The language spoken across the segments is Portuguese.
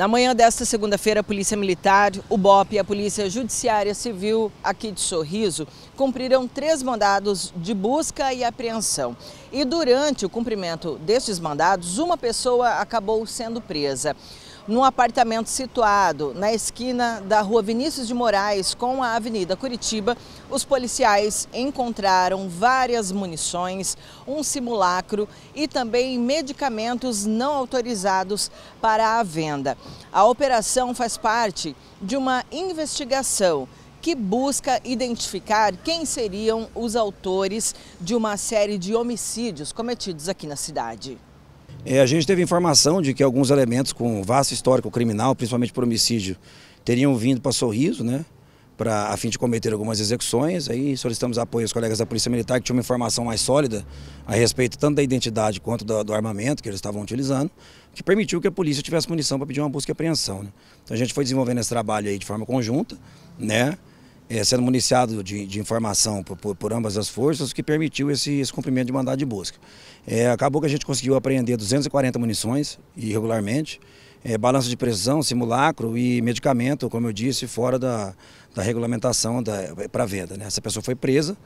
Na manhã desta segunda-feira, a Polícia Militar, o BOP e a Polícia Judiciária Civil aqui de Sorriso cumpriram três mandados de busca e apreensão. E durante o cumprimento destes mandados, uma pessoa acabou sendo presa num apartamento situado na esquina da rua Vinícius de Moraes com a Avenida Curitiba, os policiais encontraram várias munições, um simulacro e também medicamentos não autorizados para a venda. A operação faz parte de uma investigação que busca identificar quem seriam os autores de uma série de homicídios cometidos aqui na cidade. É, a gente teve informação de que alguns elementos com vasto histórico criminal, principalmente por homicídio, teriam vindo para Sorriso, né? Pra, a fim de cometer algumas execuções. Aí solicitamos apoio aos colegas da Polícia Militar, que tinham uma informação mais sólida a respeito tanto da identidade quanto do, do armamento que eles estavam utilizando, que permitiu que a polícia tivesse munição para pedir uma busca e apreensão. Né? Então a gente foi desenvolvendo esse trabalho aí de forma conjunta, né? é, sendo municiado de, de informação por, por, por, ambas as forças, que permitiu esse, esse cumprimento de mandado de busca. É, acabou que a gente conseguiu apreender 240 munições irregularmente, é, de precisão, simulacro e medicamento, como eu disse, fora da, da regulamentação para venda. Né? Essa pessoa foi presa,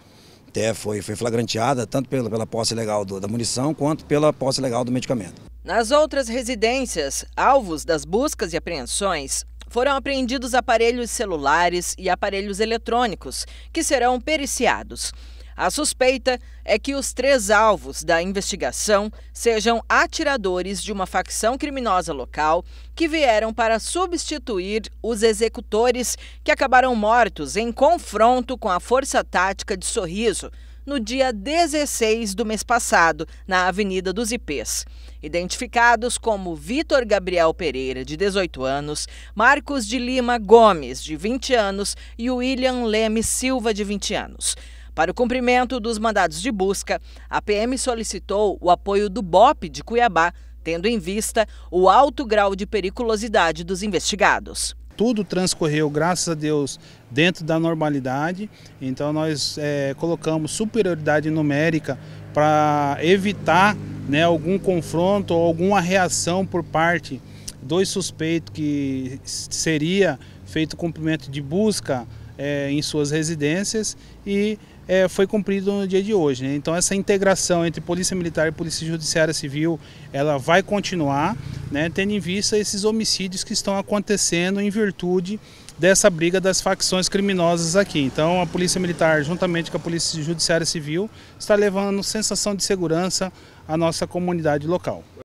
até foi, foi flagranteada, tanto pela, pela posse legal do, da munição quanto pela posse legal do medicamento. Nas outras residências, alvos das buscas e apreensões, foram apreendidos aparelhos celulares e aparelhos eletrônicos, que serão periciados. A suspeita é que os três alvos da investigação sejam atiradores de uma facção criminosa local que vieram para substituir os executores que acabaram mortos em confronto com a Força Tática de Sorriso, no dia 16 do mês passado, na Avenida dos IPs. Identificados como Vitor Gabriel Pereira, de 18 anos, Marcos de Lima Gomes, de 20 anos, e William Leme Silva, de 20 anos. Para o cumprimento dos mandados de busca, a PM solicitou o apoio do BOP de Cuiabá, tendo em vista o alto grau de periculosidade dos investigados. Tudo transcorreu, graças a Deus, dentro da normalidade. Então nós é, colocamos superioridade numérica para evitar né, algum confronto ou alguma reação por parte dos suspeitos que seria feito cumprimento de busca é, em suas residências e é, foi cumprido no dia de hoje. Né? Então essa integração entre Polícia Militar e Polícia Judiciária Civil, ela vai continuar, né, tendo em vista esses homicídios que estão acontecendo em virtude dessa briga das facções criminosas aqui. Então a Polícia Militar, juntamente com a Polícia Judiciária Civil, está levando sensação de segurança à nossa comunidade local.